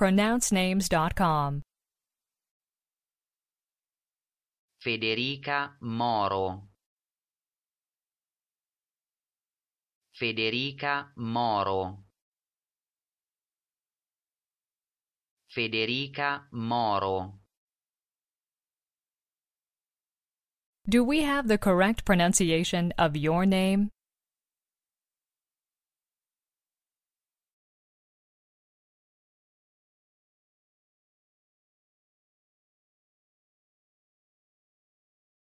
pronouncenames.com. Federica Moro Federica Moro Federica Moro Do we have the correct pronunciation of your name?